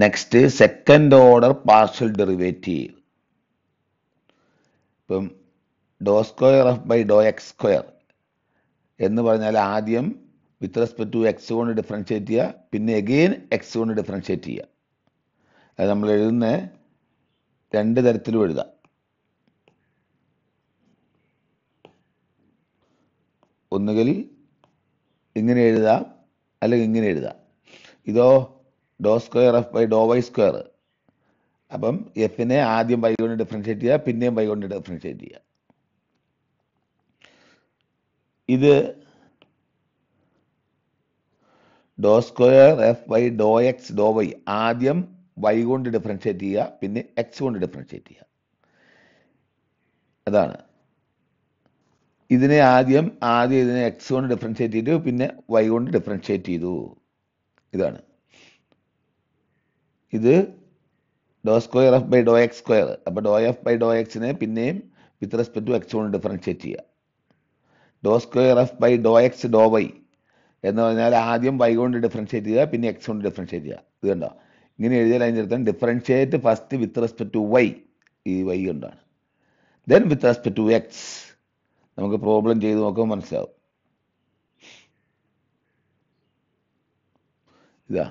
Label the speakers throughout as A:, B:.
A: Next second order partial derivative ഇപ്പം ഡോ square F by Dr X square എന്ന് പറഞ്ഞാൽ ആദ്യം വിത്ത് റെസ്പെക്ട് ടു എക്സ് കൊണ്ട് ഡിഫറൻഷ്യേറ്റ് ചെയ്യുക പിന്നെ എഗെയിൻ എക്സ് കൊണ്ട് ഡിഫറൻഷ്യേറ്റ് ചെയ്യുക അത് നമ്മൾ എഴുതുന്ന രണ്ട് തരത്തിലും എഴുതാം ഒന്നുകിൽ ഇങ്ങനെ എഴുതാം അല്ലെങ്കിൽ ഇങ്ങനെ എഴുതാം ഇതോ ഡോ square F by Dr Y square അപ്പം എഫിനെ ആദ്യം വൈ കൊണ്ട് ഡിഫറൻഷ്യേറ്റ് ചെയ്യുക പിന്നെയും വൈ കൊണ്ട് ഡിഫറൻഷ്യേറ്റ് ചെയ്യുക ഇത് ഡോ സ്ക്വയർ എഫ് വൈ ഡോ എക്സ് ഡോ വൈ ആദ്യം വൈ കൊണ്ട് ഡിഫറൻഷ്യേറ്റ് ചെയ്യുക പിന്നെ എക്സ് കൊണ്ട് ഡിഫറൻഷ്യേറ്റ് ചെയ്യുക അതാണ് ഇതിനെ ആദ്യം ആദ്യം ഇതിനെ എക്സ് കൊണ്ട് ഡിഫറൻഷ്യേറ്റ് ചെയ്തു പിന്നെ വൈ കൊണ്ട് ഡിഫറൻഷ്യേറ്റ് ചെയ്തു ഇതാണ് ഇത് ഡോ square F by Dr X square അപ്പോൾ ഡോ എഫ് ബൈ ഡോ എക്സിനെ പിന്നെയും വിത്ത് റെസ്പെക്ട് ടു എക്സ് കൊണ്ട് ഡിഫറൻഷിയേറ്റ് ചെയ്യുക ഡോ square F by Dr X Dr Y എന്ന് പറഞ്ഞാൽ ആദ്യം വൈ കൊണ്ട് ഡിഫറൻഷിയേറ്റ് ചെയ്യുക പിന്നെ എക്സ് കൊണ്ട് ഡിഫറൻഷിയേറ്റ് ചെയ്യുക ഇത് കണ്ടോ ഇങ്ങനെ എഴുതിയാൽ അതിൻ്റെ അർത്ഥം first with respect to Y ഈ വൈ കൊണ്ടാണ് then with respect to X നമുക്ക് പ്രോബ്ലം ചെയ്ത് നോക്കുമ്പോൾ മനസ്സിലാവും ഇതാ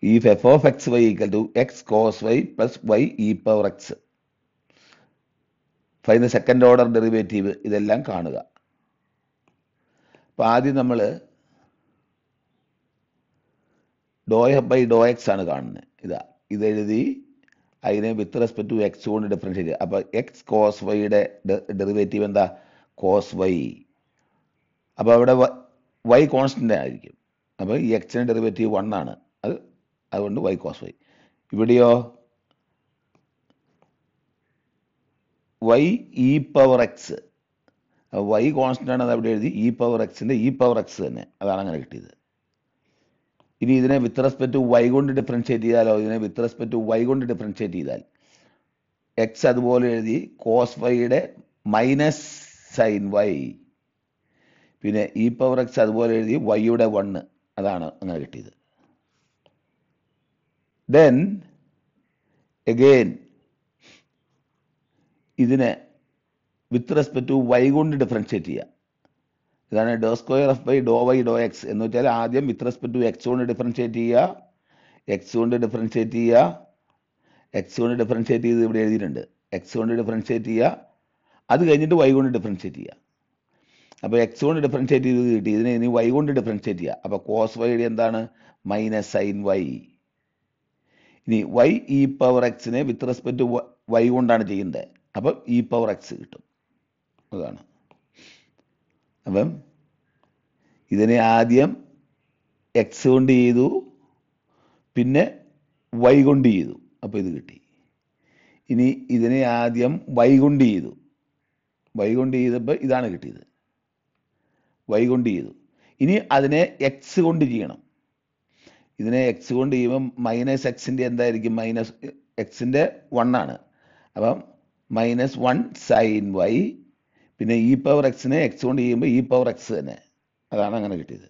A: if f of xy equal to x cos y plus y e power x final second order derivative ഇതെല്ലാം കാണുക അപ്പോൾ ആദ്യം നമ്മൾ ഡോ എഫ് ബൈ ഡോ എക്സ് ആണ് കാണുന്നത് ഇതാ ഇതെഴുതി അതിനെ വിത്ത് റെസ്പെക്ട് ടു എക്സ് കൊണ്ട് ഡിഫറൻഷ്യേറ്റ് ചെയ്യുക അപ്പോൾ എക്സ് കോസ് വൈയുടെ ഡെറിവേറ്റീവ് എന്താ കോസ് വൈ അപ്പോൾ അവിടെ വൈ കോൺസ്റ്റൻ്റ് ആയിരിക്കും അപ്പോൾ ഈ എക്സിൻ്റെ ഡെറിവേറ്റീവ് വൺ ആണ് അത് അതുകൊണ്ട് വൈ കോസ് വൈ ഇവിടെയോ Y E power X Y constant ആണ് അത് അവിടെ എഴുതി ഇ പവർ എക്സിൻ്റെ ഇ പവർ എക്സ് തന്നെ അതാണ് അങ്ങനെ കിട്ടിയത് ഇനി ഇതിനെ വിത്ത് റെസ്പെക്ട് ടു വൈ കൊണ്ട് ഡിഫറൻഷ്യേറ്റ് ചെയ്താലോ ഇതിനെ വിത്ത് റെസ്പെക്ട് ടു വൈ കൊണ്ട് ഡിഫറൻഷ്യേറ്റ് ചെയ്താൽ എക്സ് അതുപോലെ എഴുതി കോസ് വൈയുടെ മൈനസ് സൈൻ വൈ പിന്നെ ഇ പവർ എക്സ് അതുപോലെ എഴുതി വൈയുടെ വണ്ണ് അതാണ് അങ്ങനെ കിട്ടിയത് ദെൻ എഗെയിൻ ഇതിനെ വിത്ത് റെസ്പെക്ട് ടു വൈ കൊണ്ട് ഡിഫറൻഷ്യേറ്റ് ചെയ്യുക ഇതാണ് ഡോ square F by Dr Y ഡോ എക്സ് എന്ന് വെച്ചാൽ ആദ്യം വിത്ത് റെസ്പെക്ട് ടു എക്സ് കൊണ്ട് ഡിഫറൻഷ്യേറ്റ് ചെയ്യുക എക്സ് കൊണ്ട് ഡിഫറൻഷ്യേറ്റ് ചെയ്യുക എക്സ് കൊണ്ട് ഡിഫറൻഷ്യേറ്റ് ചെയ്ത് ഇവിടെ എഴുതിയിട്ടുണ്ട് എക്സ് കൊണ്ട് ഡിഫറൻഷ്യേറ്റ് ചെയ്യുക അത് കഴിഞ്ഞിട്ട് വൈ കൊണ്ട് ഡിഫറൻഷ്യേറ്റ് ചെയ്യുക അപ്പോൾ എക്സ് കൊണ്ട് ഡിഫറൻഷ്യേറ്റ് ചെയ്ത് കിട്ടി ഇതിനെ ഇനി വൈ കൊണ്ട് ഡിഫറൻഷ്യേറ്റ് ചെയ്യുക അപ്പോൾ കോസ് വൈയുടെ എന്താണ് മൈനസ് സൈൻ വൈ ഇനി വൈ ഇ പവർ എക്സിനെ വിത്ത് റെസ്പെക്റ്റ് വൈ കൊണ്ടാണ് ചെയ്യുന്നത് അപ്പം ഇ പവർ എക്സ് കിട്ടും അതാണ് അപ്പം ഇതിനെ ആദ്യം എക്സ് കൊണ്ട് ചെയ്തു പിന്നെ വൈ കൊണ്ട് ചെയ്തു അപ്പോൾ ഇത് കിട്ടി ഇനി ഇതിനെ ആദ്യം വൈ കൊണ്ട് ചെയ്തു വൈ കൊണ്ട് ചെയ്തപ്പോൾ ഇതാണ് കിട്ടിയത് വൈ കൊണ്ട് ചെയ്തു ഇനി അതിനെ എക്സ് കൊണ്ട് ചെയ്യണം ഇതിനെ എക്സ് കൊണ്ട് ചെയ്യുമ്പോൾ മൈനസ് എക്സിൻ്റെ എന്തായിരിക്കും മൈനസ് എക്സിൻ്റെ വൺ ആണ് അപ്പം മൈനസ് വൺ സൈൻ വൈ പിന്നെ ഇ പവർ എക്സിനെ എക്സ് കൊണ്ട് ചെയ്യുമ്പോൾ ഇ e പവർ എക്സ് തന്നെ അതാണ് അങ്ങനെ കിട്ടിയത്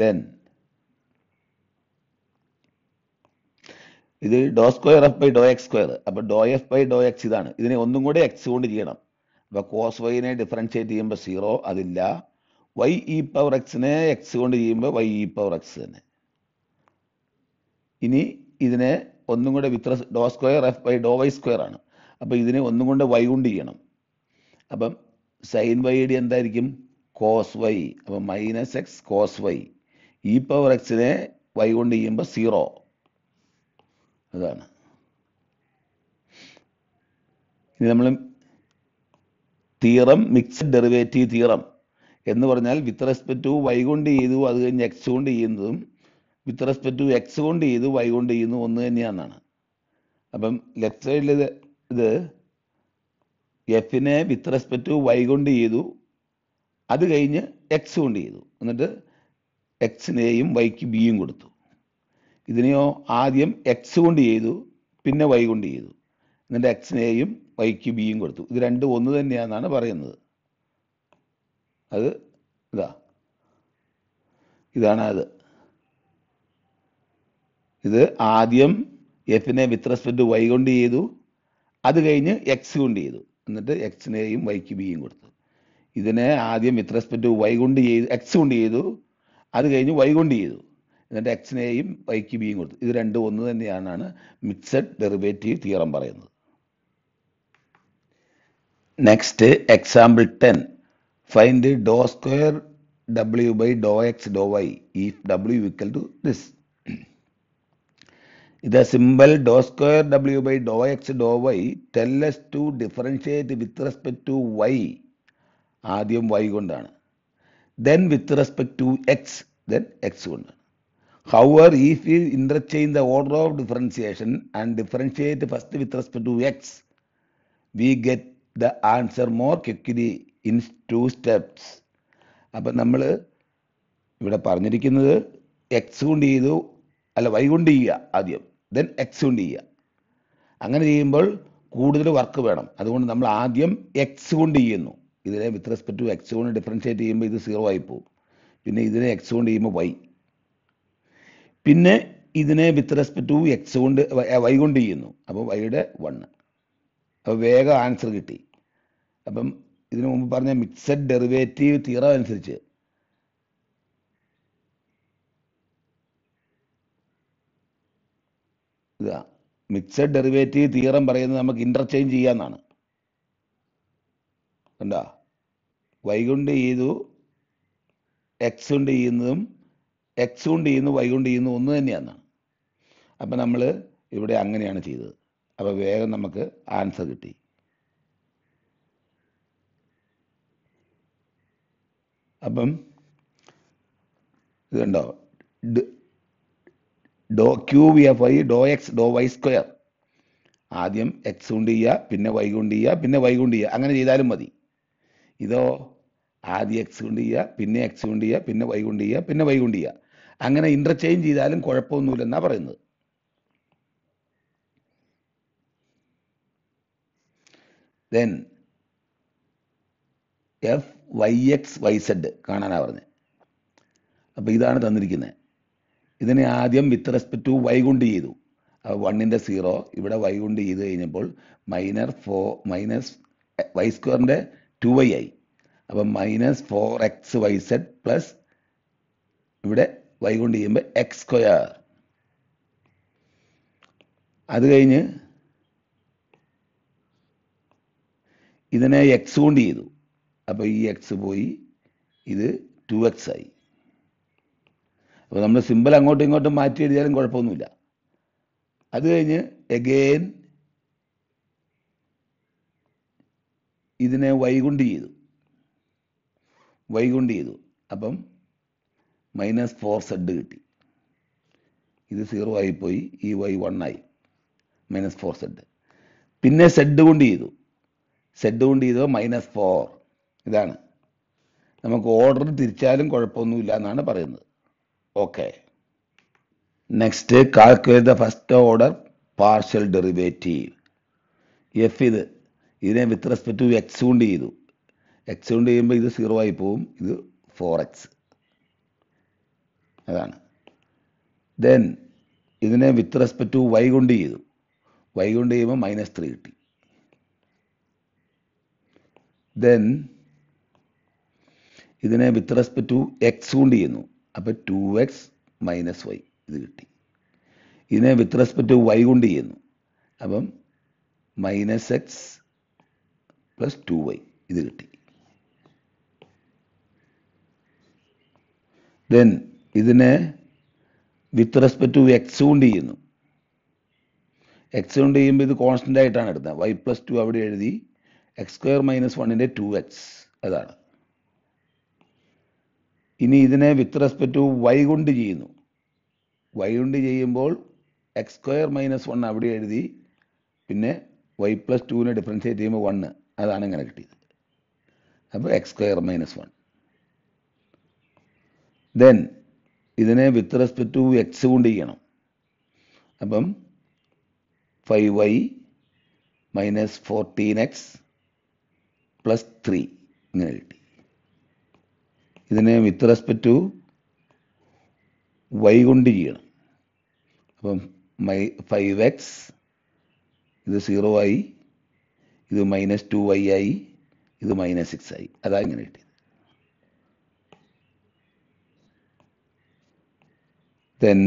A: ദെൻ ഇത് ഡോ square F by Dr X square അപ്പോൾ doh f by Dr x ഇതാണ് ഇതിനെ ഒന്നും കൂടെ എക്സ് കൊണ്ട് ചെയ്യണം അപ്പോൾ കോസ് വൈനെ ഡിഫറൻഷ്യേറ്റ് ചെയ്യുമ്പോൾ സീറോ അതില്ല വൈ ഇ പവർ എക്സിനെ എക്സ് കൊണ്ട് ചെയ്യുമ്പോൾ y e e power X തന്നെ ഇനി ഇതിനെ ഒന്നും കൂടെ വിത്ര doh square F by Dr Y square ആണ് അപ്പോൾ ഇതിനെ ഒന്നും കൊണ്ട് വൈ കൊണ്ട് ചെയ്യണം അപ്പം സൈൻ വൈ ഡി എന്തായിരിക്കും കോസ് വൈ അപ്പം minus X cos Y E power എക്സിനെ വൈ കൊണ്ട് ചെയ്യുമ്പോൾ സീറോ അതാണ് ഇനി നമ്മൾ തീറം മിക്സഡ് ഡെറിവേറ്റീവ് തീറം എന്ന് പറഞ്ഞാൽ വിത്ത് റെസ്പെക്ട് ടു വൈ കൊണ്ട് ചെയ്തു അത് കഴിഞ്ഞ് എക്സ് കൊണ്ട് ചെയ്യുന്നതും വിത്ത് റെസ്പെക്ട് ടു എക്സ് കൊണ്ട് ചെയ്തു വൈ കൊണ്ട് ചെയ്യുന്നതും ഒന്ന് തന്നെയാണെന്നാണ് അപ്പം ലെഫ്റ്റ് സൈഡിൽ ഇത് ഇത് എഫിനെ വിത്ത് റെസ്പെക്ട് ടു വൈ കൊണ്ട് ചെയ്തു അത് കഴിഞ്ഞ് എക്സ് കൊണ്ട് ചെയ്തു എന്നിട്ട് എക്സിനെയും വൈക്ക് ബിയും കൊടുത്തു ഇതിനെയോ ആദ്യം എക്സ് കൊണ്ട് ചെയ്തു പിന്നെ വൈ കൊണ്ട് ചെയ്തു എന്നിട്ട് എക്സിനെയും വൈക്ക് ബിയും കൊടുത്തു ഇത് രണ്ടും ഒന്ന് തന്നെയാണെന്നാണ് പറയുന്നത് അത് ഇതാ ഇതാണ് അത് ഇത് ആദ്യം എഫിനെ വിത്ത് റെസ്പെക്ട് വൈ കൊണ്ട് ചെയ്തു അത് കഴിഞ്ഞ് എക്സ് കൊണ്ട് ചെയ്തു എന്നിട്ട് എക്സിനെയും വൈക്ക് ബിയും കൊടുത്തു ഇതിനെ ആദ്യം വിത്ത് റെസ്പെക്ട് വൈ കൊണ്ട് ചെയ്തു എക്സ് കൊണ്ട് ചെയ്തു അത് കഴിഞ്ഞ് വൈ കൊണ്ട് ചെയ്തു എന്നിട്ട് എക്സിനെയും വൈക്ക് ബിയും കൊടുത്തു ഇത് രണ്ടും ഒന്ന് തന്നെയാണ് മിക്സഡ് ഡെറിവേറ്റീവ് തിയറം പറയുന്നത് next example ten Find the dou square w by dou x dou y if w equal to this. The symbol dou square w by dou x dou y tell us to differentiate with respect to y ആദ്യം y കൊണ്ടാണ് then with respect to x, then x കൊണ്ടാണ് However, if we interchange the order of differentiation and differentiate first with respect to x we get the answer more quickly in two steps അപ്പം നമ്മൾ ഇവിടെ പറഞ്ഞിരിക്കുന്നത് X കൊണ്ട് ചെയ്തു അല്ല Y കൊണ്ട് ചെയ്യുക ആദ്യം ദെൻ എക്സ് കൊണ്ട് ചെയ്യുക അങ്ങനെ ചെയ്യുമ്പോൾ കൂടുതൽ വർക്ക് വേണം അതുകൊണ്ട് നമ്മൾ ആദ്യം എക്സ് കൊണ്ട് ചെയ്യുന്നു ഇതിനെ വിത്ത് റെസ്പെക്ട് ടു എക്സ് കൊണ്ട് ഡിഫറൻഷിയേറ്റ് ചെയ്യുമ്പോൾ ഇത് സീറോ ആയി പോകും പിന്നെ ഇതിനെ എക്സ് കൊണ്ട് ചെയ്യുമ്പോൾ വൈ പിന്നെ ഇതിനെ വിത്ത് റെസ്പെക്ട് ടു എക്സ് കൊണ്ട് വൈ കൊണ്ട് ചെയ്യുന്നു അപ്പോൾ വൈയുടെ വണ് അപ്പോൾ വേഗം ആൻസർ കിട്ടി അപ്പം ഇതിനു മുമ്പ് പറഞ്ഞ മിക്സഡ് ഡെറിവേറ്റീവ് തിയറം അനുസരിച്ച് ഇതാ മിക്സഡ് ഡെറിവേറ്റീവ് തീറം പറയുന്നത് നമുക്ക് ഇൻ്റർചേഞ്ച് ചെയ്യാമെന്നാണ് കണ്ടാ വൈ കൊണ്ട് ചെയ്തു എക്സ് കൊണ്ട് ചെയ്യുന്നതും എക്സ് കൊണ്ട് ചെയ്യുന്നു വൈ കൊണ്ട് ചെയ്യുന്നു ഒന്ന് തന്നെയാണെന്നാണ് അപ്പം നമ്മൾ ഇവിടെ അങ്ങനെയാണ് ചെയ്തത് അപ്പോൾ വേഗം നമുക്ക് ആൻസർ കിട്ടി അപ്പം ഇതുണ്ടോ ഡോ ക്യൂ വി എഫ് ഐ ഡോ എക്സ് ഡോ വൈ സ്ക്വയർ ആദ്യം എക്സ് കൊണ്ട് ചെയ്യുക പിന്നെ വൈ കൊണ്ട് ചെയ്യുക പിന്നെ വൈ കൊണ്ട് ചെയ്യുക അങ്ങനെ ചെയ്താലും മതി ഇതോ ആദ്യം എക്സ് കൊണ്ട് ചെയ്യുക പിന്നെ എക്സ് കൊണ്ട് ചെയ്യുക പിന്നെ വൈ കൊണ്ട് ചെയ്യുക പിന്നെ വൈ കൊണ്ട് ചെയ്യുക അങ്ങനെ ഇൻ്റർചേഞ്ച് ചെയ്താലും കുഴപ്പമൊന്നുമില്ലെന്നാണ് പറയുന്നത് then F Y X Y Z കാണാനാണ് പറഞ്ഞത് അപ്പോൾ ഇതാണ് തന്നിരിക്കുന്നത് ഇതിനെ ആദ്യം വിത്ത് റെസ്പെക്ട് ടു വൈ കൊണ്ട് ചെയ്തു അപ്പോൾ വണ്ണിൻ്റെ സീറോ ഇവിടെ വൈ കൊണ്ട് ചെയ്ത് കഴിഞ്ഞപ്പോൾ മൈനർ ഫോർ മൈനസ് വൈ സ്ക്വയറിൻ്റെ ടു വൈ ആയി അപ്പം minus four X Y Z plus ഇവിടെ വൈ കൊണ്ട് ചെയ്യുമ്പോൾ എക്സ് സ്ക്വയർ അത് കഴിഞ്ഞ് ഇതിനെ എക്സ് കൊണ്ട് ചെയ്തു അപ്പോൾ ഈ എക്സ് പോയി ഇത് ടു എക്സ് ആയി അപ്പോൾ നമ്മൾ സിമ്പിൾ അങ്ങോട്ടും ഇങ്ങോട്ടും മാറ്റി എഴുതിയാലും കുഴപ്പമൊന്നുമില്ല അത് കഴിഞ്ഞ് എഗെയിൻ ഇതിനെ വൈകുണ്ട് ചെയ്തു വൈകുണ്ട് ചെയ്തു അപ്പം മൈനസ് ഫോർ സെഡ് കിട്ടി ഇത് സീറോ ആയിപ്പോയി ഈ വൈ വൺ ആയി മൈനസ് ഫോർ സെഡ് പിന്നെ സെഡ് കൊണ്ട് ചെയ്തു സെഡ് കൊണ്ട് ചെയ്തത് മൈനസ് ഫോർ ഇതാണ് നമുക്ക് ഓർഡർ തിരിച്ചാലും കുഴപ്പമൊന്നുമില്ല എന്നാണ് പറയുന്നത് okay next calculate the first order partial derivative F ഇത് ഇതിനെ വിത്ത് റെസ്പെക്ട് ടു എക്സ് കൊണ്ട് ചെയ്തു എക്സ് കൊണ്ട് ചെയ്യുമ്പോൾ ഇത് സീറോ ആയി പോവും ഇത് ഫോർ എക്സ് അതാണ് ദെൻ ഇതിനെ വിത്ത് റെസ്പെക്ട് ടു വൈ കൊണ്ട് ചെയ്തു വൈ കൊണ്ട് ചെയ്യുമ്പോൾ മൈനസ് ത്രീ കിട്ടി ദെൻ ഇതിനെ വിത്ത് റെസ്പെക്ട് ടു എക്സ് കൊണ്ട് ചെയ്യുന്നു അപ്പോൾ ടു എക്സ് മൈനസ് വൈ ഇത് കിട്ടി ഇതിനെ വിത്ത് റെസ്പെക്ട് ടു വൈ കൊണ്ട് ചെയ്യുന്നു അപ്പം minus X plus two Y ഇത് കിട്ടി ദെൻ ഇതിനെ വിത്ത് റെസ്പെക്ട് ടു എക്സ് കൊണ്ട് ചെയ്യുന്നു എക്സ് കൊണ്ട് ചെയ്യുമ്പോൾ ഇത് കോൺസ്റ്റൻ്റ് ആയിട്ടാണ് എടുത്തത് വൈ പ്ലസ് ടു അവിടെ എഴുതി എക്സ് സ്ക്വയർ മൈനസ് വണ്ണിൻ്റെ ടു എക്സ് അതാണ് ഇനി ഇതിനെ വിത്ത് റെസ്പെക്റ്റ് ടു വൈ കൊണ്ട് ചെയ്യുന്നു വൈ കൊണ്ട് ചെയ്യുമ്പോൾ എക്സ് സ്ക്വയർ മൈനസ് വൺ അവിടെ എഴുതി പിന്നെ വൈ പ്ലസ് ടുവിനെ ഡിഫറൻഷിയേറ്റ് ചെയ്യുമ്പോൾ വണ് അതാണ് ഇങ്ങനെ കിട്ടിയത് അപ്പോൾ X square minus one then ഇതിനെ വിത്ത് റെസ്പെക്റ്റ് ടു എക്സ് കൊണ്ട് ചെയ്യണം അപ്പം five Y minus fourteen X plus three ഇങ്ങനെ കിട്ടി ഇതിനെ വിത്ത് റെസ്പെക്റ്റ് ടു വൈ കൊണ്ട് ചെയ്യണം അപ്പം മൈ ഫൈവ് എക്സ് ഇത് സീറോ ആയി ഇത് മൈനസ് ടു വൈ ആയി ഇത് മൈനസ് സിക്സ് ആയി അതാ ഇങ്ങനെ കിട്ടിയത് ദെൻ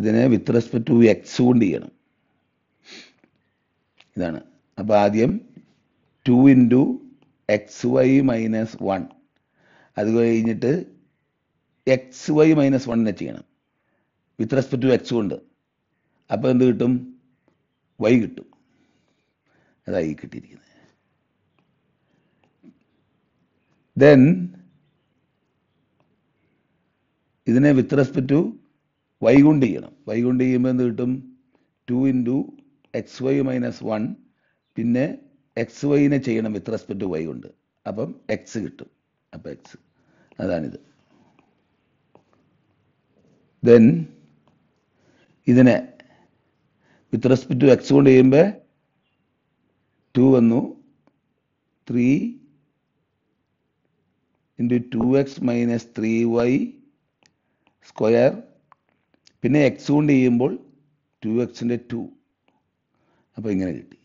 A: ഇതിനെ വിത്ത് റെസ്പെക്ട് ടു എക്സ് കൊണ്ട് ചെയ്യണം ഇതാണ് അപ്പോൾ ആദ്യം two into X Y minus one അത് കഴിഞ്ഞിട്ട് എക്സ് വൈ മൈനസ് വണ്ണിനെ ചെയ്യണം വിത്ത് റെസ്പെക്ട് ടു എക്സ് കൊണ്ട് അപ്പോൾ എന്ത് കിട്ടും വൈ കിട്ടും അതായി കിട്ടിയിരിക്കുന്നത് ദെൻ ഇതിനെ വിത്ത് റെസ്പെക്ട് ടു വൈ കൊണ്ട് ചെയ്യണം വൈ കൊണ്ട് ചെയ്യുമ്പോൾ എന്ത് കിട്ടും two into X Y minus one പിന്നെ എക്സ് വൈനെ ചെയ്യണം വിത്ത് റെസ്പെക്ട് വൈ കൊണ്ട് അപ്പം എക്സ് കിട്ടും അപ്പം എക്സ് അതാണിത് ദെൻ ഇതിനെ വിത്ത് റെസ്പെക്ട് ടു എക്സ് കൊണ്ട് ചെയ്യുമ്പോൾ ടു വന്നു three into two X minus three Y square പിന്നെ എക്സ് കൊണ്ട് ചെയ്യുമ്പോൾ ടു എക്സിൻ്റെ ടു അപ്പോൾ ഇങ്ങനെ കിട്ടി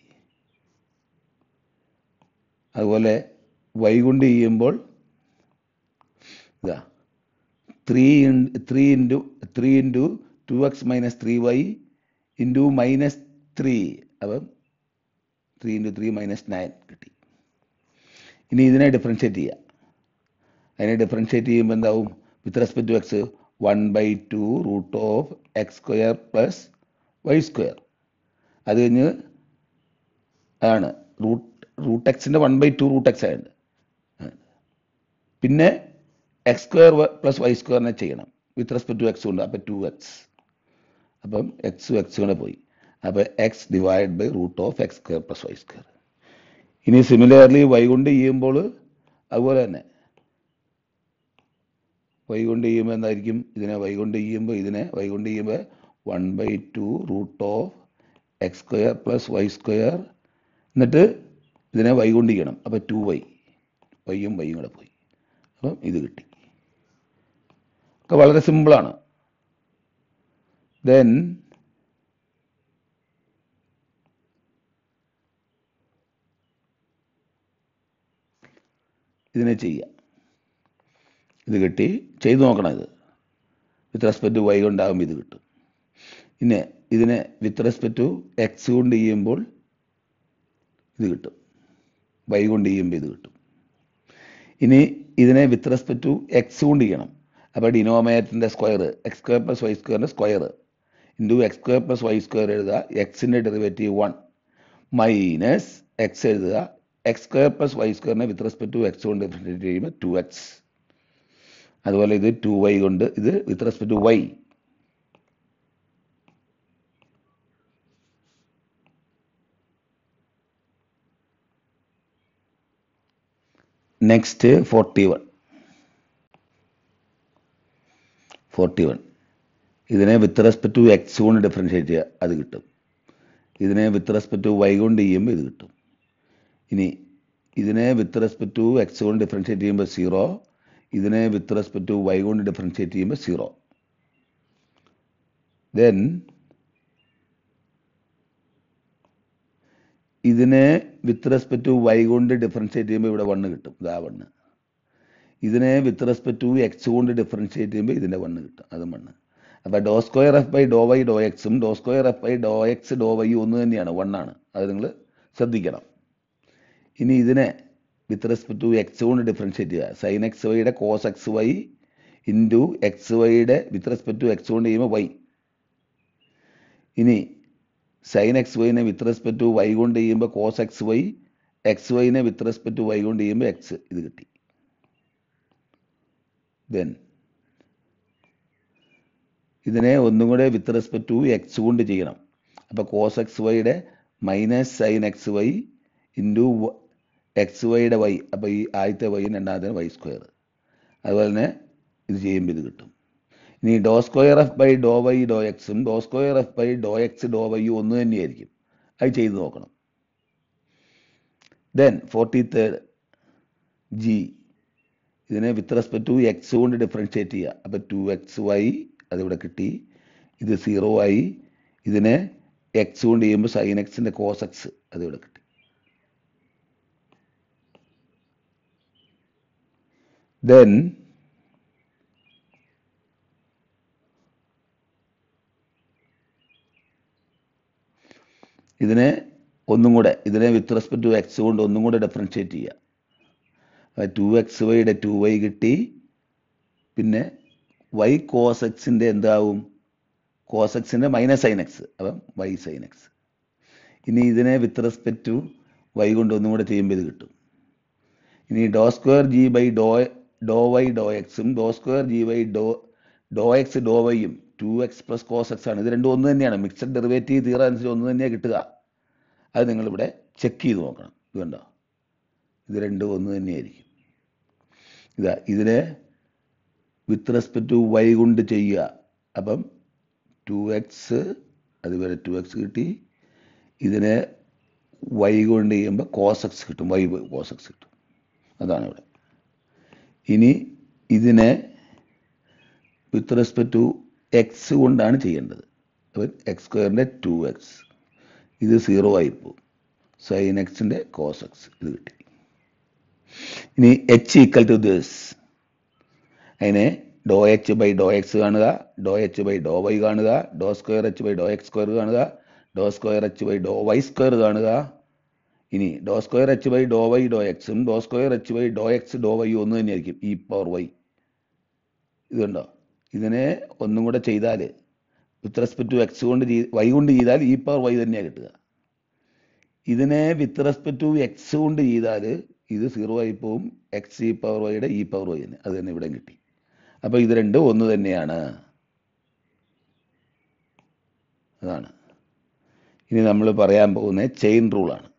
A: അതുപോലെ വൈകുണ്ട് ചെയ്യുമ്പോൾ ഇതാ three three into three into two X minus three Y into minus three അപ്പം three into three minus nine കിട്ടി ഇനി ഇതിനെ ഡിഫറൻഷ്യേറ്റ് ചെയ്യുക അതിനെ ഡിഫറൻഷ്യേറ്റ് ചെയ്യുമ്പോൾ എന്താവും with respect to X one by two root of X square plus Y square അത് കഴിഞ്ഞ് അതാണ് റൂട്ട് റൂട്ട് എക്സിൻ്റെ one by two root X ആയിരുന്നു പിന്നെ എക്സ് സ്ക്വയർ പ്ലസ് വൈ സ്ക്വയറിനെ ചെയ്യണം വിത്ത് റെസ്പെക്ട് ടു എക്സ് കൊണ്ട് അപ്പോൾ ടു എക്സ് അപ്പം എക്സ് എക്സ് കൂടെ പോയി അപ്പോൾ X divide by root of X square plus Y square ഇനി സിമിലർലി വൈ കൊണ്ട് ചെയ്യുമ്പോൾ അതുപോലെ തന്നെ വൈ കൊണ്ട് ചെയ്യുമ്പോൾ എന്തായിരിക്കും ഇതിനെ വൈ കൊണ്ട് ചെയ്യുമ്പോൾ ഇതിനെ വൈ കൊണ്ട് ചെയ്യുമ്പോൾ one by two root of X square plus Y square എന്നിട്ട് ഇതിനെ വൈ കൊണ്ടിരിക്കണം അപ്പോൾ ടു വൈ വൈയും വൈയും കൂടെ പോയി അപ്പം ഇത് കിട്ടി ഒക്കെ വളരെ സിമ്പിളാണ് ദെൻ ഇതിനെ ചെയ്യുക ഇത് കിട്ടി ചെയ്തു നോക്കണം ഇത് വിത്ത് റെസ്പെക്റ്റ് വൈ കൊണ്ടാകുമ്പോൾ ഇത് കിട്ടും പിന്നെ ഇതിനെ വിത്ത് റെസ്പെക്ട് ടു എക്സ് കൊണ്ട് ചെയ്യുമ്പോൾ ഇത് കിട്ടും വൈ കൊണ്ട് ചെയ്യുമ്പോൾ ഇത് കിട്ടും ഇനി ഇതിനെ വിത്ത് റെസ്പെക്ട് ടു എക്സ് കൊണ്ട് ചെയ്യണം അപ്പോൾ ഡിനോമിനേറ്ററിൻ്റെ square X square plus Y സ്ക്വയറിൻ്റെ square into X square plus Y square എഴുതുക എക്സിൻ്റെ ഡെറിവേറ്റീവ് വൺ മൈനസ് എക്സ് എഴുതുക എക്സ് സ്ക്വയർ പ്ലസ് വൈ സ്ക്വയറിനെ വിത്ത് റെസ്പെക്ട് ടു എക്സ് കൊണ്ട് ഡിഫറൻഷ്യേറ്റ് ചെയ്യുമ്പോൾ ടു എക്സ് അതുപോലെ ഇത് ടു വൈ കൊണ്ട് ഇത് with respect to Y next forty one forty one ഇതിനെ വിത്ത് റെസ്പെക്ട് ടു എക്സ് കൊണ്ട് ഡിഫറൻഷ്യേറ്റ് ചെയ്യുക അത് കിട്ടും ഇതിനെ വിത്ത് റെസ്പെക്ട് ടു വൈ കൊണ്ട് ചെയ്യുമ്പോൾ e ഇത് കിട്ടും ഇനി ഇതിനെ വിത്ത് റെസ്പെക്ട് ടു എക്സ് കൊണ്ട് ഡിഫറൻഷ്യേറ്റ് ചെയ്യുമ്പോൾ സീറോ ഇതിനെ വിത്ത് റെസ്പെക്ട് ടു വൈ കൊണ്ട് ഡിഫറൻഷ്യേറ്റ് ചെയ്യുമ്പോൾ സീറോ ദെൻ ഇതിനെ വിത്ത് റെസ്പെക്ട് ടു വൈ കൊണ്ട് ഡിഫറൻഷിയേറ്റ് ചെയ്യുമ്പോൾ ഇവിടെ വണ്ണ് കിട്ടും ഇതാ വണ്ണ് ഇതിനെ വിത്ത് റെസ്പെക്ട് ടു എക്സ് കൊണ്ട് ഡിഫറൻഷിയേറ്റ് ചെയ്യുമ്പോൾ ഇതിൻ്റെ വണ്ണ് കിട്ടും അതും വണ്ണ് അപ്പോൾ ഡോ square F by Dr Y ഡോ എക്സും ഡോ square F by Dr X Dr Y ഒന്ന് തന്നെയാണ് വണ്ണാണ് അത് നിങ്ങൾ ശ്രദ്ധിക്കണം ഇനി ഇതിനെ വിത്ത് റെസ്പെക്ട് ടു എക്സ് കൊണ്ട് ഡിഫറൻഷിയേറ്റ് ചെയ്യുക സൈൻ എക്സ് വൈയുടെ cos X Y into X വൈയുടെ വിത്ത് റെസ്പെക്ട് ടു എക്സ് കൊണ്ട് ചെയ്യുമ്പോൾ വൈ ഇനി സൈൻ എക്സ് വൈനെ വിത്ത് റെസ്പെക്ട് ടു വൈ കൊണ്ട് ചെയ്യുമ്പോൾ കോസ് എക്സ് വൈ എക്സ് വൈനെ വിത്ത് റെസ്പെക്ട് ടു വൈ കൊണ്ട് ചെയ്യുമ്പോൾ എക്സ് ഇത് കിട്ടി ദെൻ ഇതിനെ ഒന്നും കൂടെ വിത്ത് റെസ്പെക്ട് ടു എക്സ് കൊണ്ട് ചെയ്യണം അപ്പോൾ കോസ് എക്സ് വൈയുടെ minus sine X Y into X വൈയുടെ വൈ അപ്പോൾ ഈ ആദ്യത്തെ വൈ രണ്ടാമത്തെ വൈ സ്ക്വയർ അതുപോലെ തന്നെ ഇത് ചെയ്യുമ്പോൾ ഇത് കിട്ടും ഇനി ഡോ square F by Dr Y ഡോ എക്സും ഡോ square F by Dr X Dr Y യു ഒന്ന് തന്നെയായിരിക്കും അത് ചെയ്ത് നോക്കണം ദെൻ ഫോർട്ടി തേർഡ് ജി ഇതിനെ വിത്ത് റെസ്പെക്ട് ടു എക്സ് കൊണ്ട് ഡിഫറൻഷ്യേറ്റ് ചെയ്യുക അപ്പോൾ ടു എക്സ് വൈ അതിവിടെ കിട്ടി ഇത് സീറോ ആയി ഇതിനെ എക്സ് കൊണ്ട് ചെയ്യുമ്പോൾ സൈൻ എക്സിൻ്റെ കോസ് എക്സ് അതിവിടെ കിട്ടി ദെൻ ഇതിനെ ഒന്നും കൂടെ ഇതിനെ വിത്ത് റെസ്പെക്ട് ടു എക്സ് കൊണ്ട് ഒന്നും കൂടെ ഡിഫറൻഷ്യേറ്റ് ചെയ്യുക ടു എക്സ് വൈയുടെ ടു വൈ കിട്ടി പിന്നെ വൈ കോസ് എക്സിൻ്റെ എന്താവും കോസ് എക്സിൻ്റെ മൈനസ് സൈൻ എക്സ് അപ്പം വൈ സൈൻ എക്സ് ഇനി ഇതിനെ വിത്ത് റെസ്പെക്ട് ടു വൈ കൊണ്ട് ഒന്നും കൂടെ ചെയ്യുമ്പോൾ ഇത് കിട്ടും ഇനി ഡോ square g by doh doh Y ഡോ എക്സും ഡോ square g by doh doh X doh വൈയും two x plus cos x ആണ് ഇത് രണ്ടും ഒന്ന് തന്നെയാണ് മിക്സഡ് ഡെറിവേറ്റീവ് തീറ അനുസരിച്ച് ഒന്ന് തന്നെയാണ് കിട്ടുക അത് നിങ്ങളിവിടെ ചെക്ക് ചെയ്ത് നോക്കണം ഇത് കണ്ടോ ഇത് രണ്ടും ഒന്ന് തന്നെയായിരിക്കും ഇതാ ഇതിനെ വിത്ത് റെസ്പെക്ട് ടു വൈ കൊണ്ട് ചെയ്യുക അപ്പം ടു എക്സ് അതുപോലെ ടു എക്സ് കിട്ടി ഇതിനെ വൈ കൊണ്ട് ചെയ്യുമ്പോൾ എക്സ് കിട്ടും വൈ എക്സ് കിട്ടും അതാണ് ഇവിടെ ഇനി ഇതിനെ വിത്ത് റെസ്പെക്ട് ടു എക്സ് കൊണ്ടാണ് ചെയ്യേണ്ടത് അപ്പോൾ എക്സ് സ്ക്വയറിൻ്റെ ടു എക്സ് ഇത് സീറോ ആയി ആയിപ്പോവും സൈൻ എക്സിൻ്റെ കോസ് എക്സ് ഇത് കിട്ടി ഇനി എച്ച് ഈക്വൽ ടു ദിസ് അതിനെ do h by Dr x കാണുക do h by Dr y കാണുക do square h by Dr X square കാണുക do square h by Dr Y square കാണുക ഇനി ഡോ square h by Dr Y ഡോ എക്സും ഡോ square h by Dr X Dr Y ഒന്ന് തന്നെയായിരിക്കും E power Y ഇതുണ്ടോ ഇതിനെ ഒന്നും കൂടെ ചെയ്താൽ വിത്ത് റെസ്പെക്ട് ടു എക്സ് കൊണ്ട് വൈ കൊണ്ട് ചെയ്താൽ ഇ പവർ വൈ തന്നെയാണ് കിട്ടുക ഇതിനെ വിത്ത് റെസ്പെക്ട് ടു എക്സ് കൊണ്ട് ചെയ്താൽ ഇത് സീറോ ആയി പോവും എക്സ് ഇ പവർ വൈയുടെ ഇ പവർ വൈ തന്നെ അത് തന്നെ ഇവിടെ കിട്ടി അപ്പോൾ ഇത് രണ്ടും ഒന്ന് തന്നെയാണ് അതാണ് ഇനി നമ്മൾ പറയാൻ പോകുന്നത് ചെയിൻ റൂളാണ്